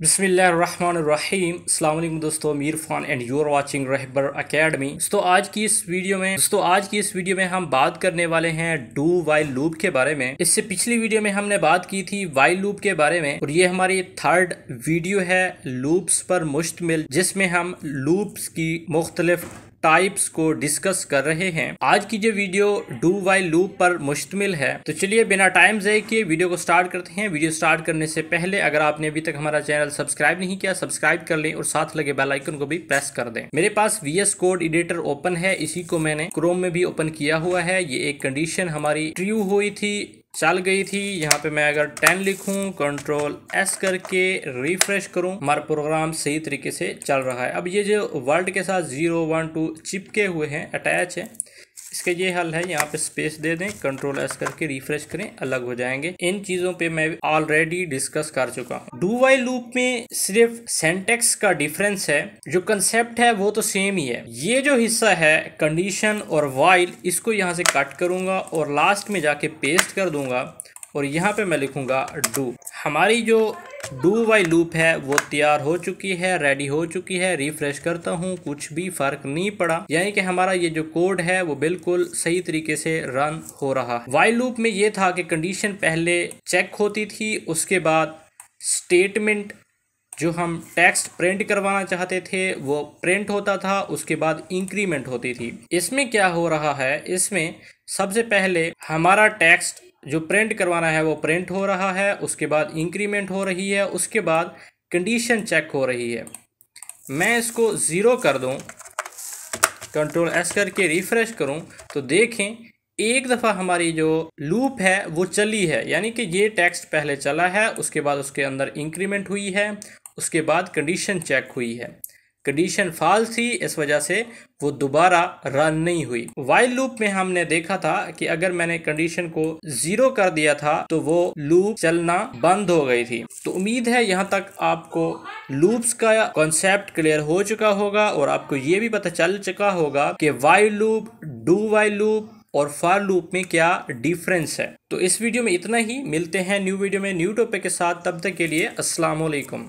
बिसमीम अल्लाम दोस्तों मीर फ़ान and you're watching Rahbar academy दोस्तों आज की इस वीडियो में दोस्तों आज की इस वीडियो में हम बात करने वाले हैं डू वाइल लूप के बारे में इससे पिछली वीडियो में हमने बात की थी वाइल लूप के बारे में और ये हमारी थर्ड वीडियो है लूप्स पर मुश्तमिल जिसमें हम लूप्स की मुख्तलिफ टाइप्स को डिस्कस कर रहे हैं आज की जो वीडियो डू वाई लूप पर मुश्तमिल है तो चलिए बिना टाइम जय किए वीडियो को स्टार्ट करते हैं वीडियो स्टार्ट करने से पहले अगर आपने अभी तक हमारा चैनल सब्सक्राइब नहीं किया सब्सक्राइब कर लें और साथ लगे बेलाइकन को भी प्रेस कर दें मेरे पास V S code editor open है इसी को मैंने क्रोम में भी ओपन किया हुआ है ये एक कंडीशन हमारी ट्रू हुई थी चल गई थी यहाँ पे मैं अगर टेन लिखूं कंट्रोल एस करके रिफ्रेश करूं हमारा प्रोग्राम सही तरीके से चल रहा है अब ये जो वर्ल्ड के साथ जीरो वन टू चिपके हुए हैं अटैच है इसका ये हल है यहाँ पे स्पेस दे दें कंट्रोल एस करके रिफ्रेश करें अलग हो जाएंगे इन चीजों पे मैं ऑलरेडी डिस्कस कर चुका हूँ डू वाई लूप में सिर्फ सेंटेक्स का डिफरेंस है जो कंसेप्ट है वो तो सेम ही है ये जो हिस्सा है कंडीशन और वाइल इसको यहाँ से कट करूंगा और लास्ट में जाके पेस्ट कर दूंगा और यहाँ पे मैं लिखूंगा डू हमारी जो डू वाई लूप है वो तैयार हो चुकी है रेडी हो चुकी है रिफ्रेश करता हूँ कुछ भी फर्क नहीं पड़ा यानी कि हमारा ये जो कोड है वो बिल्कुल सही तरीके से रन हो रहा वाई लूप में ये था कि कंडीशन पहले चेक होती थी उसके बाद स्टेटमेंट जो हम टेक्स्ट प्रिंट करवाना चाहते थे वो प्रिंट होता था उसके बाद इंक्रीमेंट होती थी इसमें क्या हो रहा है इसमें सबसे पहले हमारा टेक्स्ट जो प्रिंट करवाना है वो प्रिंट हो रहा है उसके बाद इंक्रीमेंट हो रही है उसके बाद कंडीशन चेक हो रही है मैं इसको ज़ीरो कर दूँ कंट्रोल एस करके रिफ़्रेश करूँ तो देखें एक दफ़ा हमारी जो लूप है वो चली है यानी कि ये टेक्स्ट पहले चला है उसके बाद उसके अंदर इंक्रीमेंट हुई है उसके बाद कंडीशन चेक हुई है कंडीशन फाल थी इस वजह से वो दोबारा रन नहीं हुई वाइल लूप में हमने देखा था कि अगर मैंने कंडीशन को जीरो कर दिया था तो वो लूप चलना बंद हो गई थी तो उम्मीद है यहाँ तक आपको लूप्स का कॉन्सेप्ट क्लियर हो चुका होगा और आपको ये भी पता चल चुका होगा कि while loop do while loop और फार लूप में क्या डिफरेंस है तो इस वीडियो में इतना ही मिलते हैं न्यू वीडियो में न्यू टॉपिक के साथ तब तक के लिए असलम